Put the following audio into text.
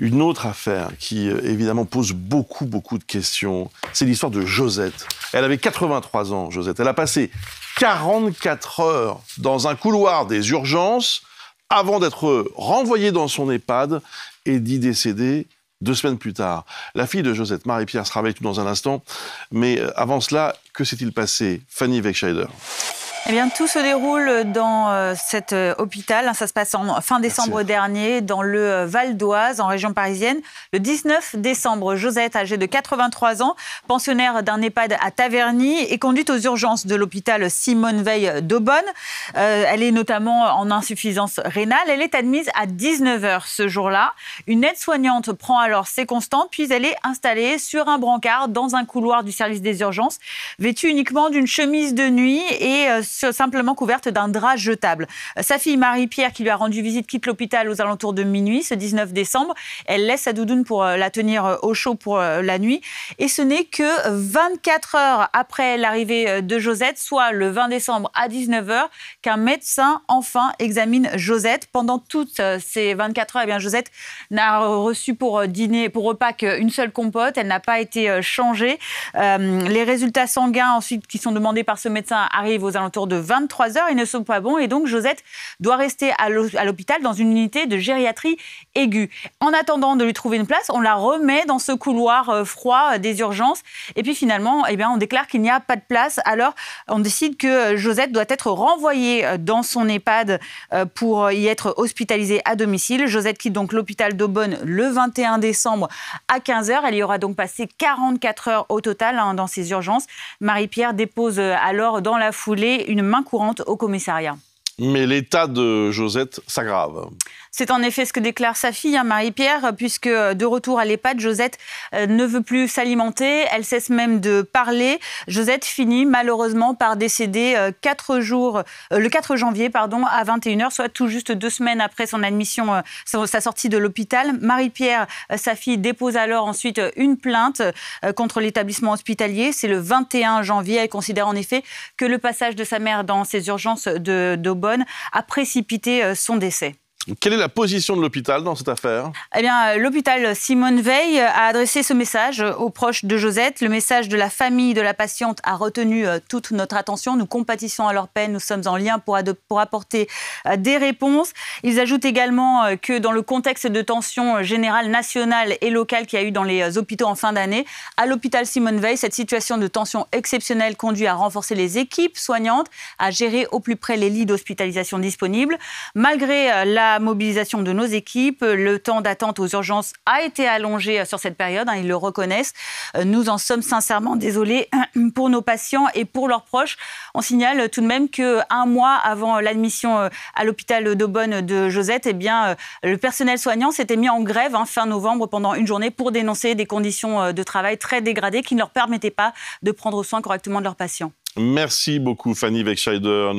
Une autre affaire qui, euh, évidemment, pose beaucoup, beaucoup de questions, c'est l'histoire de Josette. Elle avait 83 ans, Josette. Elle a passé 44 heures dans un couloir des urgences avant d'être renvoyée dans son EHPAD et d'y décéder deux semaines plus tard. La fille de Josette, Marie-Pierre, se avec nous dans un instant. Mais euh, avant cela, que s'est-il passé Fanny Wegscheider. Eh bien, tout se déroule dans euh, cet euh, hôpital. Ça se passe en fin décembre dernier, dans le euh, Val d'Oise, en région parisienne. Le 19 décembre, Josette, âgée de 83 ans, pensionnaire d'un EHPAD à Taverny, est conduite aux urgences de l'hôpital Simone Veil d'Aubonne. elle est notamment en insuffisance rénale. Elle est admise à 19h ce jour-là. Une aide-soignante prend alors ses constantes, puis elle est installée sur un brancard dans un couloir du service des urgences, vêtue uniquement d'une chemise de nuit et simplement couverte d'un drap jetable. Euh, sa fille Marie-Pierre, qui lui a rendu visite, quitte l'hôpital aux alentours de minuit, ce 19 décembre. Elle laisse sa doudoune pour euh, la tenir euh, au chaud pour la nuit. Et ce n'est que 24 heures après l'arrivée de Josette, soit le 20 décembre à 19h, qu'un médecin enfin examine Josette. Pendant toutes ces 24 heures, eh bien, Josette n'a reçu pour dîner, pour repas qu'une seule compote. Elle n'a pas été changée. les résultats sanguins ensuite qui sont demandés par ce médecin arrivent aux alentours de 23 heures. Ils ne sont pas bons et donc Josette doit rester à l'hôpital dans une unité de gériatrie aiguë. En attendant de lui trouver une place, on la remet dans ce couloir euh, froid euh, des urgences et puis finalement, eh bien, on déclare qu'il n'y a pas de place. Alors, on décide que euh, Josette doit être renvoyée dans son EHPAD pour y être hospitalisée à domicile. Josette quitte donc l'hôpital d'Aubonne le 21 décembre à 15h. Elle y aura donc passé 44 heures au total hein, dans ces urgences. Marie-Pierre dépose alors dans la foulée une main courante au commissariat mais l'état de Josette s'aggrave. C'est en effet ce que déclare sa fille, hein, Marie-Pierre, puisque euh, de retour à l'EHPAD, Josette euh, ne veut plus s'alimenter, elle cesse même de parler. Josette finit malheureusement par décéder euh, jours, le 4 janvier pardon, à 21h, soit tout juste deux semaines après son admission, sa sortie de l'hôpital. Marie-Pierre, sa fille, dépose alors ensuite une plainte contre l'établissement hospitalier. C'est le 21 janvier. Elle considère en effet que le passage de sa mère dans ses urgences de, de a précipité euh, son décès. Quelle est la position de l'hôpital dans cette affaire Eh bien, euh, l'hôpital Simone Veil euh, a adressé ce message euh, aux proches de Josette. Le message de la famille de la patiente a retenu toute notre attention. Nous compatissons à leur peine, nous sommes en lien pour, pour apporter des réponses. Ils ajoutent également que dans le contexte de tension générale nationale et locale qu'il y a eu dans les hôpitaux en fin d'année, à l'hôpital Simone Veil, cette situation de tension exceptionnelle conduit à renforcer les équipes soignantes, à gérer au plus près les lits d'hospitalisation disponibles. Malgré la mobilisation de nos équipes. Le temps d'attente aux urgences a été allongé euh, sur cette période, hein, ils le reconnaissent. Euh, nous en sommes sincèrement désolés pour nos patients et pour leurs proches. On signale tout de même qu'un mois avant l'admission euh, à l'hôpital d'Aubonne de Josette, eh bien, le personnel soignant s'était mis en grève hein, fin novembre pendant une journée pour dénoncer des conditions de travail très dégradées qui ne leur permettaient pas de prendre soin correctement de leurs patients. Merci beaucoup Fanny Wegscheider.